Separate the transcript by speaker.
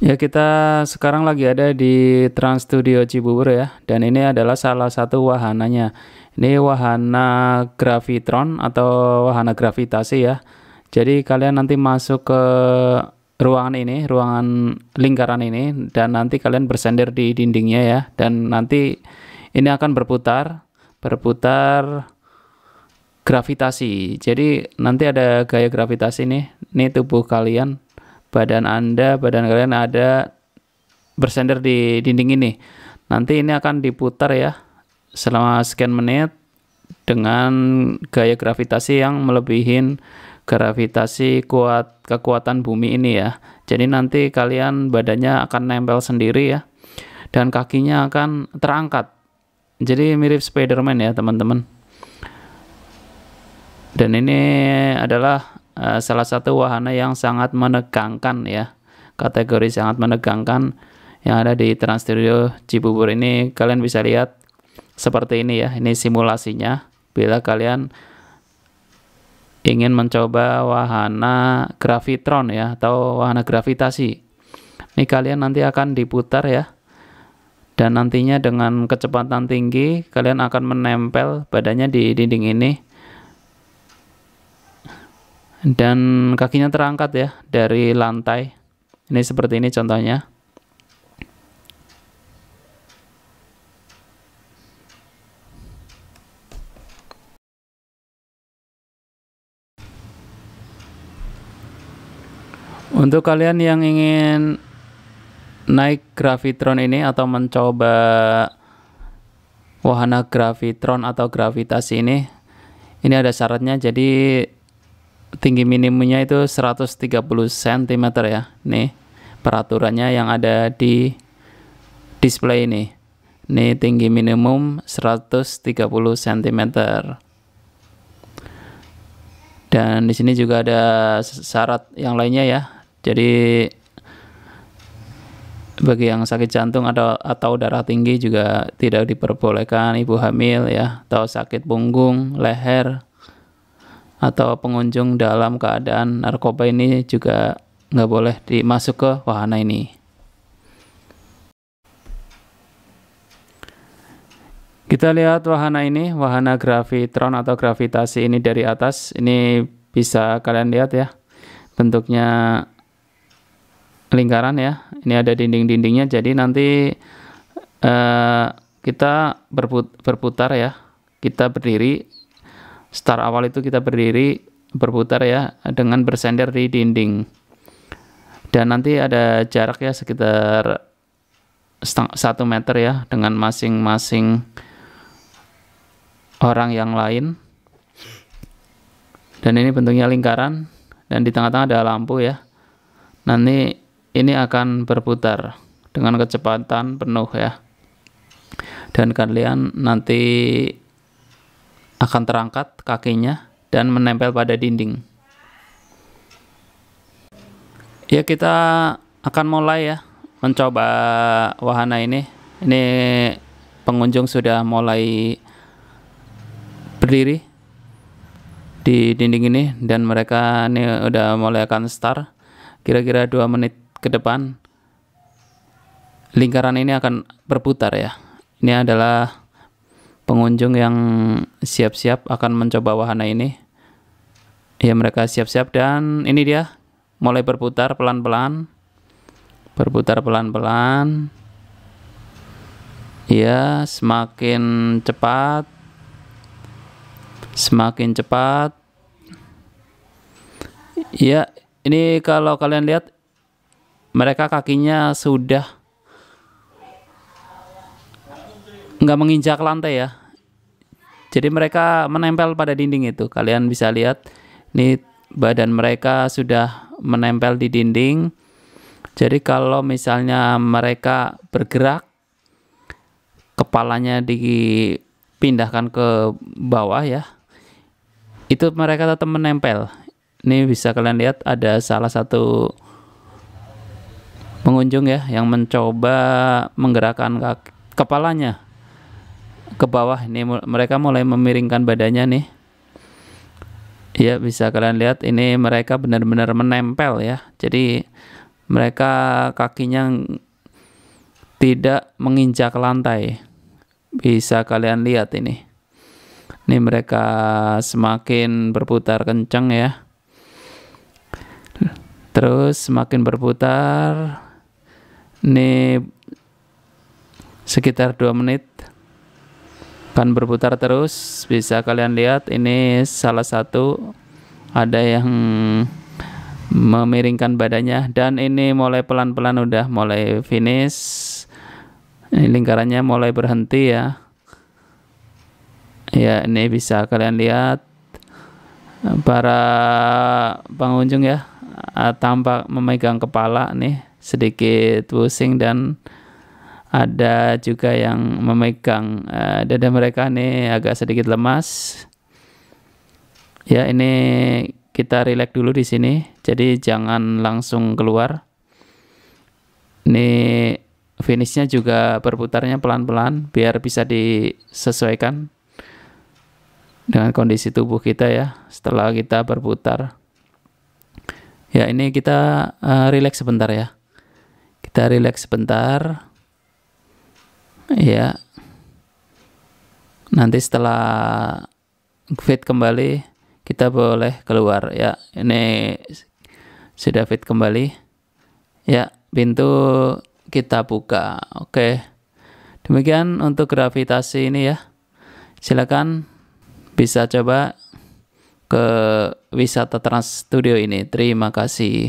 Speaker 1: Ya, kita sekarang lagi ada di Trans Studio Cibubur ya. Dan ini adalah salah satu wahananya. Ini wahana gravitron atau wahana gravitasi ya. Jadi kalian nanti masuk ke ruangan ini, ruangan lingkaran ini dan nanti kalian bersender di dindingnya ya. Dan nanti ini akan berputar, berputar gravitasi. Jadi nanti ada gaya gravitasi nih, nih tubuh kalian badan Anda, badan kalian ada bersender di dinding ini. Nanti ini akan diputar ya selama sekian menit dengan gaya gravitasi yang melebihi gravitasi kuat kekuatan bumi ini ya. Jadi nanti kalian badannya akan nempel sendiri ya dan kakinya akan terangkat. Jadi mirip Spiderman ya, teman-teman. Dan ini adalah Eh, salah satu wahana yang sangat menegangkan ya kategori sangat menegangkan yang ada di Trans Studio Cibubur ini kalian bisa lihat seperti ini ya ini simulasinya bila kalian ingin mencoba wahana gravitron ya atau wahana gravitasi ini kalian nanti akan diputar ya dan nantinya dengan kecepatan tinggi kalian akan menempel badannya di dinding ini dan kakinya terangkat ya dari lantai. Ini seperti ini contohnya. Untuk kalian yang ingin naik Gravitron ini atau mencoba wahana Gravitron atau gravitasi ini, ini ada syaratnya. Jadi tinggi minimumnya itu 130 cm ya. Nih peraturannya yang ada di display ini. nih tinggi minimum 130 cm. Dan di sini juga ada syarat yang lainnya ya. Jadi bagi yang sakit jantung atau atau darah tinggi juga tidak diperbolehkan, ibu hamil ya, atau sakit punggung, leher, atau pengunjung dalam keadaan narkoba ini juga nggak boleh dimasuk ke wahana ini. Kita lihat wahana ini, wahana gravitron atau gravitasi ini dari atas. Ini bisa kalian lihat ya, bentuknya lingkaran ya. Ini ada dinding-dindingnya, jadi nanti uh, kita berput berputar ya. Kita berdiri, Start awal itu kita berdiri berputar ya dengan bersender di dinding. Dan nanti ada jarak ya sekitar satu meter ya dengan masing-masing orang yang lain. Dan ini bentuknya lingkaran dan di tengah-tengah ada lampu ya. Nanti ini akan berputar dengan kecepatan penuh ya. Dan kalian nanti akan terangkat kakinya dan menempel pada dinding. Ya, kita akan mulai ya mencoba wahana ini. Ini pengunjung sudah mulai berdiri di dinding ini dan mereka ini udah mulai akan start kira-kira dua menit ke depan lingkaran ini akan berputar ya ini adalah pengunjung yang siap-siap akan mencoba wahana ini. Ya, mereka siap-siap dan ini dia mulai berputar pelan-pelan. Berputar pelan-pelan. Ya, semakin cepat semakin cepat. Ya, ini kalau kalian lihat mereka kakinya sudah nggak menginjak lantai ya jadi mereka menempel pada dinding itu. Kalian bisa lihat ini badan mereka sudah menempel di dinding. Jadi kalau misalnya mereka bergerak kepalanya dipindahkan ke bawah ya. Itu mereka tetap menempel. Ini bisa kalian lihat ada salah satu pengunjung ya yang mencoba menggerakkan kepalanya ke bawah ini mereka mulai memiringkan badannya nih ya bisa kalian lihat ini mereka benar-benar menempel ya jadi mereka kakinya tidak menginjak lantai bisa kalian lihat ini ini mereka semakin berputar kencang ya terus semakin berputar ini sekitar 2 menit akan berputar terus bisa kalian lihat ini salah satu ada yang memiringkan badannya dan ini mulai pelan-pelan udah mulai finish ini lingkarannya mulai berhenti ya ya ini bisa kalian lihat para pengunjung ya tampak memegang kepala nih sedikit pusing dan ada juga yang memegang uh, dada mereka nih agak sedikit lemas. Ya, ini kita rileks dulu di sini. Jadi jangan langsung keluar. Ini finishnya juga berputarnya pelan-pelan biar bisa disesuaikan dengan kondisi tubuh kita ya setelah kita berputar. Ya, ini kita uh, eh, rileks sebentar ya. Kita rileks sebentar ya nanti setelah fit kembali kita boleh keluar ya ini sudah fit kembali ya pintu kita buka oke demikian untuk gravitasi ini ya silakan bisa coba ke wisata trans studio ini terima kasih